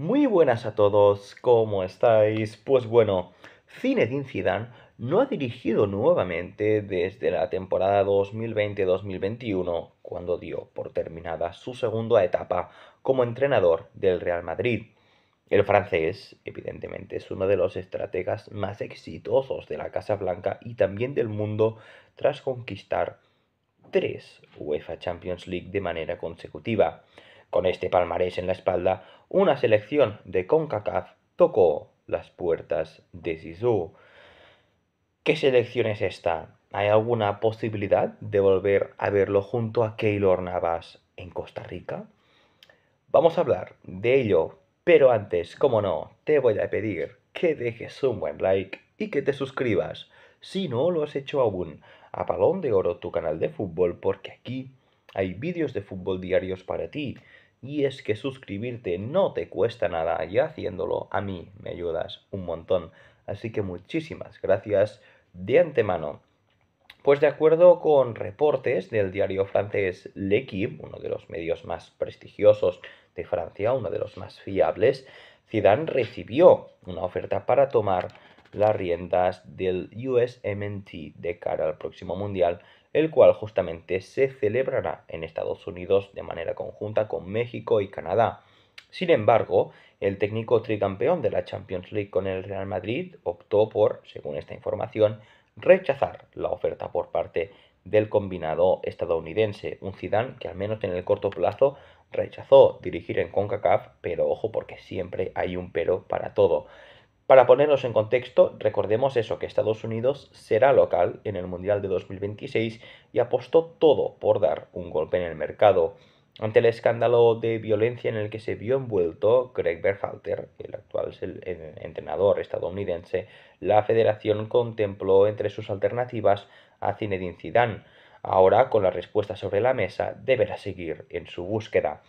Muy buenas a todos, ¿cómo estáis? Pues bueno, Cine Zidane no ha dirigido nuevamente desde la temporada 2020-2021, cuando dio por terminada su segunda etapa como entrenador del Real Madrid. El francés, evidentemente, es uno de los estrategas más exitosos de la Casa Blanca y también del mundo tras conquistar tres UEFA Champions League de manera consecutiva. Con este palmarés en la espalda, una selección de CONCACAF tocó las puertas de Zizou. ¿Qué selección es esta? ¿Hay alguna posibilidad de volver a verlo junto a Keylor Navas en Costa Rica? Vamos a hablar de ello, pero antes, como no, te voy a pedir que dejes un buen like y que te suscribas, si no lo has hecho aún, a Palón de Oro tu canal de fútbol, porque aquí hay vídeos de fútbol diarios para ti. Y es que suscribirte no te cuesta nada y haciéndolo a mí me ayudas un montón. Así que muchísimas gracias de antemano. Pues de acuerdo con reportes del diario francés L'Equipe, uno de los medios más prestigiosos de Francia, uno de los más fiables, Zidane recibió una oferta para tomar las riendas del USMNT de cara al próximo Mundial, el cual justamente se celebrará en Estados Unidos de manera conjunta con México y Canadá. Sin embargo, el técnico tricampeón de la Champions League con el Real Madrid optó por, según esta información, rechazar la oferta por parte del combinado estadounidense, un Zidane que al menos en el corto plazo rechazó dirigir en CONCACAF, pero ojo porque siempre hay un pero para todo. Para ponernos en contexto, recordemos eso, que Estados Unidos será local en el Mundial de 2026 y apostó todo por dar un golpe en el mercado. Ante el escándalo de violencia en el que se vio envuelto Greg Berhalter, el actual entrenador estadounidense, la federación contempló entre sus alternativas a Zinedine Zidane. Ahora, con la respuesta sobre la mesa, deberá seguir en su búsqueda.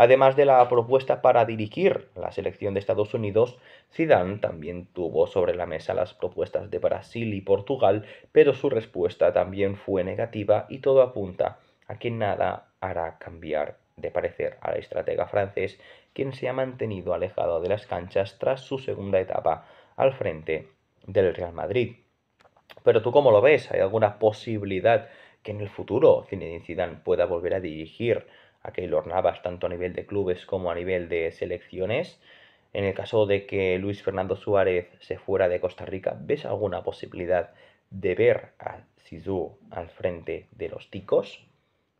Además de la propuesta para dirigir la selección de Estados Unidos, Zidane también tuvo sobre la mesa las propuestas de Brasil y Portugal, pero su respuesta también fue negativa y todo apunta a que nada hará cambiar de parecer al estratega francés, quien se ha mantenido alejado de las canchas tras su segunda etapa al frente del Real Madrid. Pero tú cómo lo ves? ¿Hay alguna posibilidad que en el futuro Zinedine Zidane pueda volver a dirigir a Keylor Navas tanto a nivel de clubes como a nivel de selecciones. En el caso de que Luis Fernando Suárez se fuera de Costa Rica, ¿ves alguna posibilidad de ver a Sidú al frente de los ticos?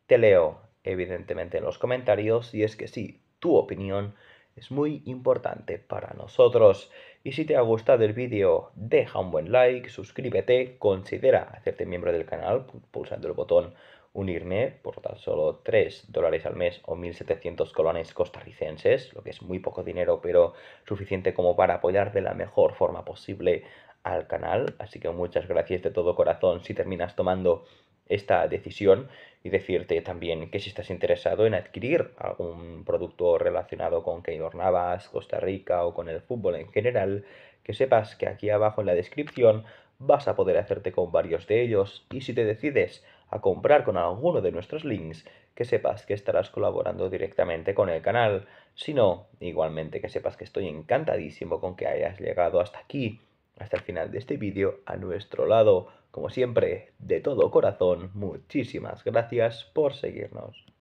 Te leo evidentemente en los comentarios y es que sí, tu opinión es muy importante para nosotros. Y si te ha gustado el vídeo, deja un buen like, suscríbete, considera hacerte miembro del canal pulsando el botón unirme por tan solo 3 dólares al mes o 1.700 colones costarricenses, lo que es muy poco dinero, pero suficiente como para apoyar de la mejor forma posible al canal. Así que muchas gracias de todo corazón si terminas tomando esta decisión y decirte también que si estás interesado en adquirir algún producto relacionado con Keylor Navas, Costa Rica o con el fútbol en general, que sepas que aquí abajo en la descripción vas a poder hacerte con varios de ellos y si te decides a comprar con alguno de nuestros links, que sepas que estarás colaborando directamente con el canal. Si no, igualmente que sepas que estoy encantadísimo con que hayas llegado hasta aquí, hasta el final de este vídeo, a nuestro lado. Como siempre, de todo corazón, muchísimas gracias por seguirnos.